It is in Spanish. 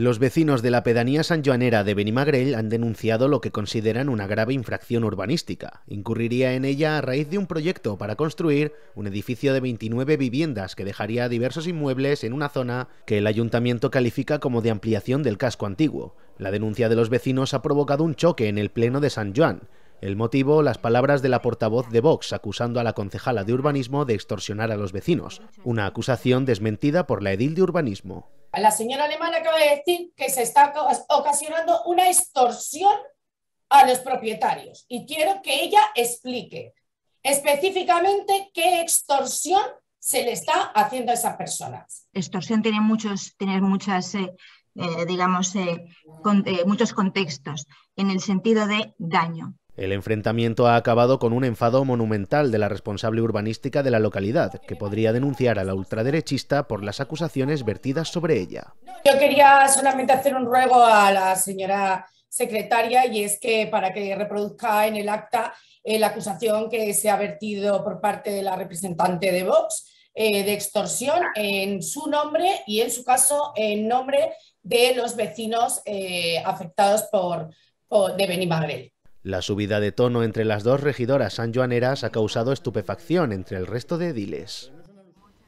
Los vecinos de la pedanía sanjuanera de Benimagrell han denunciado lo que consideran una grave infracción urbanística. Incurriría en ella a raíz de un proyecto para construir un edificio de 29 viviendas que dejaría diversos inmuebles en una zona que el ayuntamiento califica como de ampliación del casco antiguo. La denuncia de los vecinos ha provocado un choque en el pleno de San Juan, el motivo, las palabras de la portavoz de Vox acusando a la concejala de urbanismo de extorsionar a los vecinos, una acusación desmentida por la edil de urbanismo. La señora alemana acaba de decir que se está ocasionando una extorsión a los propietarios y quiero que ella explique específicamente qué extorsión se le está haciendo a esas personas. Extorsión tiene muchos, tiene muchas, eh, eh, digamos, eh, muchos contextos en el sentido de daño. El enfrentamiento ha acabado con un enfado monumental de la responsable urbanística de la localidad, que podría denunciar a la ultraderechista por las acusaciones vertidas sobre ella. Yo quería solamente hacer un ruego a la señora secretaria y es que para que reproduzca en el acta eh, la acusación que se ha vertido por parte de la representante de Vox eh, de extorsión en su nombre y en su caso en nombre de los vecinos eh, afectados por, por de la subida de tono entre las dos regidoras sanjuaneras ha causado estupefacción entre el resto de ediles.